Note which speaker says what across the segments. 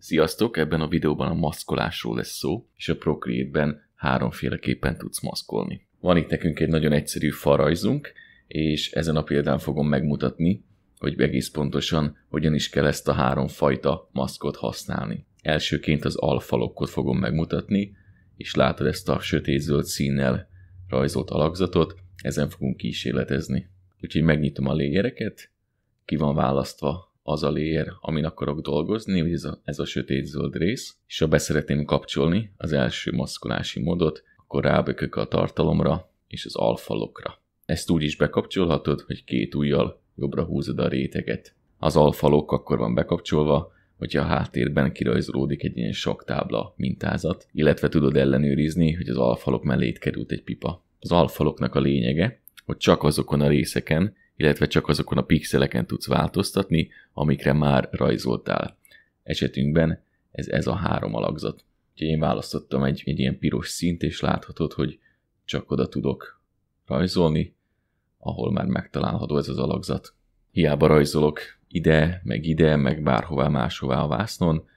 Speaker 1: Sziasztok! Ebben a videóban a maszkolásról lesz szó, és a Procreate-ben háromféleképpen tudsz maszkolni. Van itt nekünk egy nagyon egyszerű farajzunk, és ezen a példán fogom megmutatni, hogy egész pontosan hogyan is kell ezt a három fajta maszkot használni. Elsőként az alfalokkot fogom megmutatni, és látod ezt a sötétzöld színnel rajzolt alakzatot, ezen fogunk kísérletezni. Úgyhogy megnyitom a légyereket, ki van választva az a layer, amin akarok dolgozni, ez a, ez a sötét-zöld rész, és ha beszeretném kapcsolni az első maszkolási módot, akkor rábökök a tartalomra és az alfalokra. Ezt úgy is bekapcsolhatod, hogy két ujjal jobbra húzod a réteget. Az alfalok akkor van bekapcsolva, hogyha a háttérben kirajzolódik egy ilyen tábla mintázat, illetve tudod ellenőrizni, hogy az alfalok mellét került egy pipa. Az alfaloknak a lényege, hogy csak azokon a részeken, illetve csak azokon a pixeleken tudsz változtatni, amikre már rajzoltál. Esetünkben ez ez a három alakzat. Úgyhogy én választottam egy, egy ilyen piros szint, és láthatod, hogy csak oda tudok rajzolni, ahol már megtalálható ez az alakzat. Hiába rajzolok ide, meg ide, meg bárhová máshová a vásznon,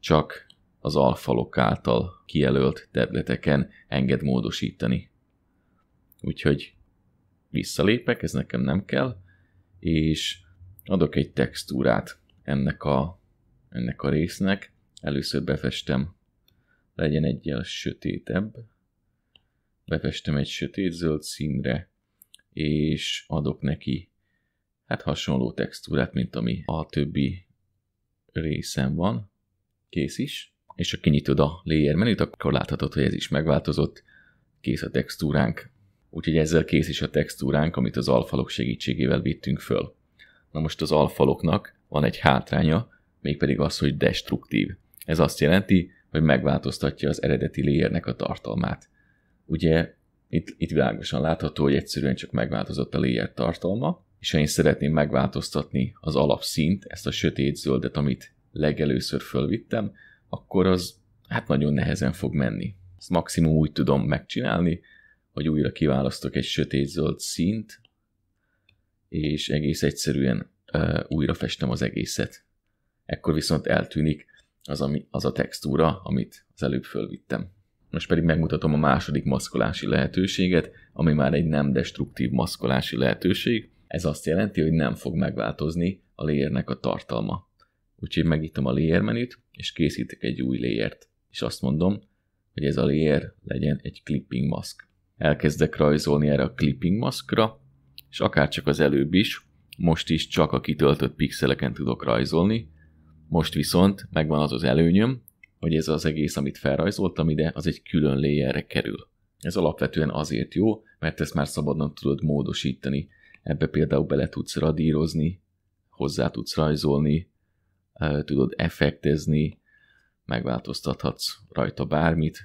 Speaker 1: csak az alfalok által kijelölt területeken enged módosítani. Úgyhogy visszalépek, ez nekem nem kell, és adok egy textúrát ennek a, ennek a résznek. Először befestem, legyen egyel sötétebb, befestem egy sötét-zöld színre, és adok neki hát hasonló textúrát, mint ami a többi részen van. Kész is. És ha kinyitod a layer menüt, akkor láthatod, hogy ez is megváltozott. Kész a textúránk úgyhogy ezzel kész is a textúránk, amit az alfalok segítségével vittünk föl. Na most az alfaloknak van egy hátránya, mégpedig az, hogy destruktív. Ez azt jelenti, hogy megváltoztatja az eredeti léjernek a tartalmát. Ugye itt, itt világosan látható, hogy egyszerűen csak megváltozott a layer tartalma, és ha én szeretném megváltoztatni az alapszint, ezt a sötét zöldet, amit legelőször fölvittem, akkor az hát nagyon nehezen fog menni. Ezt maximum úgy tudom megcsinálni, hogy újra kiválasztok egy zöld színt, és egész egyszerűen uh, újra festem az egészet. Ekkor viszont eltűnik az, ami, az a textúra, amit az előbb fölvittem. Most pedig megmutatom a második maszkolási lehetőséget, ami már egy nem destruktív maszkolási lehetőség. Ez azt jelenti, hogy nem fog megváltozni a layernek a tartalma. Úgyhogy megnyitom a layer menüt, és készítek egy új layert. És azt mondom, hogy ez a layer legyen egy clipping mask elkezdek rajzolni erre a clipping maszkra, és akár csak az előbb is, most is csak a kitöltött pixeleken tudok rajzolni, most viszont megvan az az előnyöm, hogy ez az egész, amit felrajzoltam ide, az egy külön layerre kerül. Ez alapvetően azért jó, mert ezt már szabadon tudod módosítani. Ebbe például bele tudsz radírozni, hozzá tudsz rajzolni, tudod effektezni, megváltoztathatsz rajta bármit,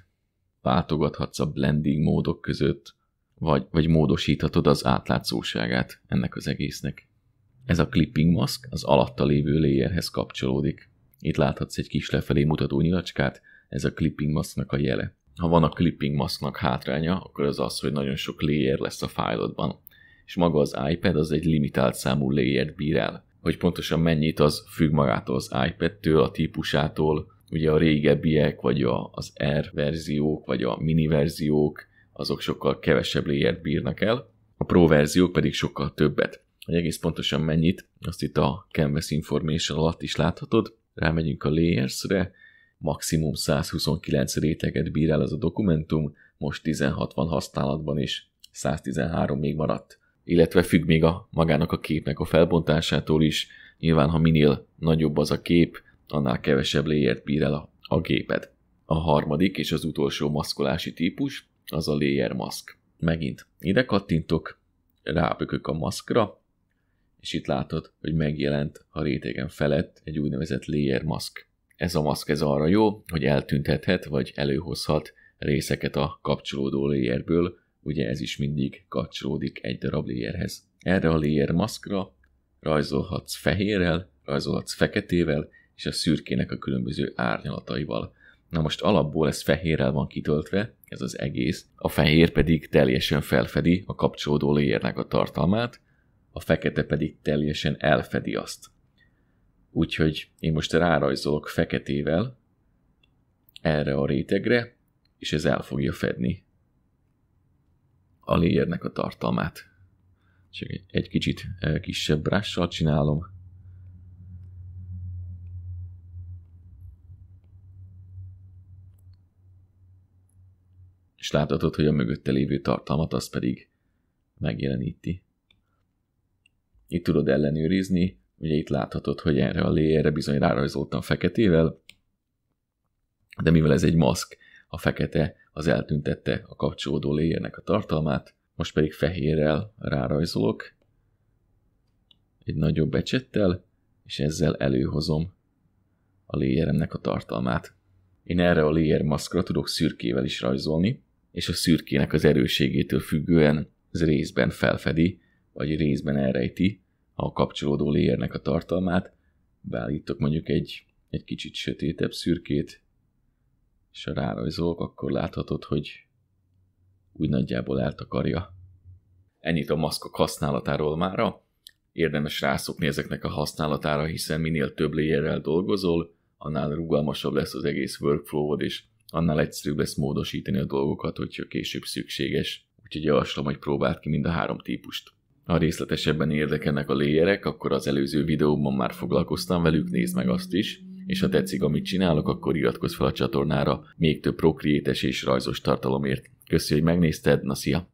Speaker 1: váltogathatsz a blending módok között, vagy, vagy módosíthatod az átlátszóságát ennek az egésznek. Ez a clipping mask az alatta lévő layerhez kapcsolódik. Itt láthatsz egy kis lefelé mutató nyilacskát, ez a clipping masknak a jele. Ha van a clipping masknak hátránya, akkor az az, hogy nagyon sok layer lesz a fájlodban. És maga az iPad az egy limitált számú layer bír el. Hogy pontosan mennyit az függ magától az iPad-től, a típusától, ugye a régebbiek, vagy a, az R verziók, vagy a mini verziók, azok sokkal kevesebb layert bírnak el, a pro verziók pedig sokkal többet. Hogy egész pontosan mennyit, azt itt a Canvas Information alatt is láthatod. Rámegyünk a layersre, maximum 129 réteget bír el ez a dokumentum, most 16 van használatban is, 113 még maradt. Illetve függ még a magának a képnek a felbontásától is, nyilván ha minél nagyobb az a kép, annál kevesebb layert bír el a, a géped. A harmadik és az utolsó maszkolási típus az a layer mask. Megint ide kattintok, rábökök a maszkra, és itt látod, hogy megjelent a rétegen felett egy úgynevezett layer mask. Ez a maszk ez arra jó, hogy eltüntethet vagy előhozhat részeket a kapcsolódó layerből, ugye ez is mindig kapcsolódik egy darab layerhez. Erre a layer maszkra rajzolhatsz fehérrel, rajzolhatsz feketével, és a szürkének a különböző árnyalataival. Na most alapból ez fehérrel van kitöltve, ez az egész, a fehér pedig teljesen felfedi a kapcsolódó léjérnek a tartalmát, a fekete pedig teljesen elfedi azt. Úgyhogy én most rárajzolok feketével erre a rétegre, és ez el fogja fedni a léjérnek a tartalmát. Csak egy kicsit eh, kisebb brással csinálom. és láthatod, hogy a mögötte lévő tartalmat az pedig megjeleníti. Itt tudod ellenőrizni, ugye itt láthatod, hogy erre a léjére bizony rárajzoltam feketével, de mivel ez egy maszk, a fekete az eltüntette a kapcsolódó léjének a tartalmát, most pedig fehérrel rárajzolok, egy nagyobb becsettel, és ezzel előhozom a léjeremnek a tartalmát. Én erre a léjer maszkra tudok szürkével is rajzolni, és a szürkének az erőségétől függően ez részben felfedi, vagy részben elrejti a kapcsolódó léjernek a tartalmát. Beállítok mondjuk egy, egy kicsit sötétebb szürkét, és ha rárajzolok, akkor láthatod, hogy úgy nagyjából eltakarja. Ennyit a maszkok használatáról mára. Érdemes rászokni ezeknek a használatára, hiszen minél több léjerrel dolgozol, annál rugalmasabb lesz az egész workflowod, és annál egyszerűbb lesz módosítani a dolgokat, hogyha később szükséges, úgyhogy javaslom, hogy próbáld ki mind a három típust. Ha részletesebben érdekelnek a léjerek, akkor az előző videóban már foglalkoztam velük, nézd meg azt is, és ha tetszik, amit csinálok, akkor iratkozz fel a csatornára még több procreates és rajzos tartalomért. Köszönjük hogy megnézted, na szia!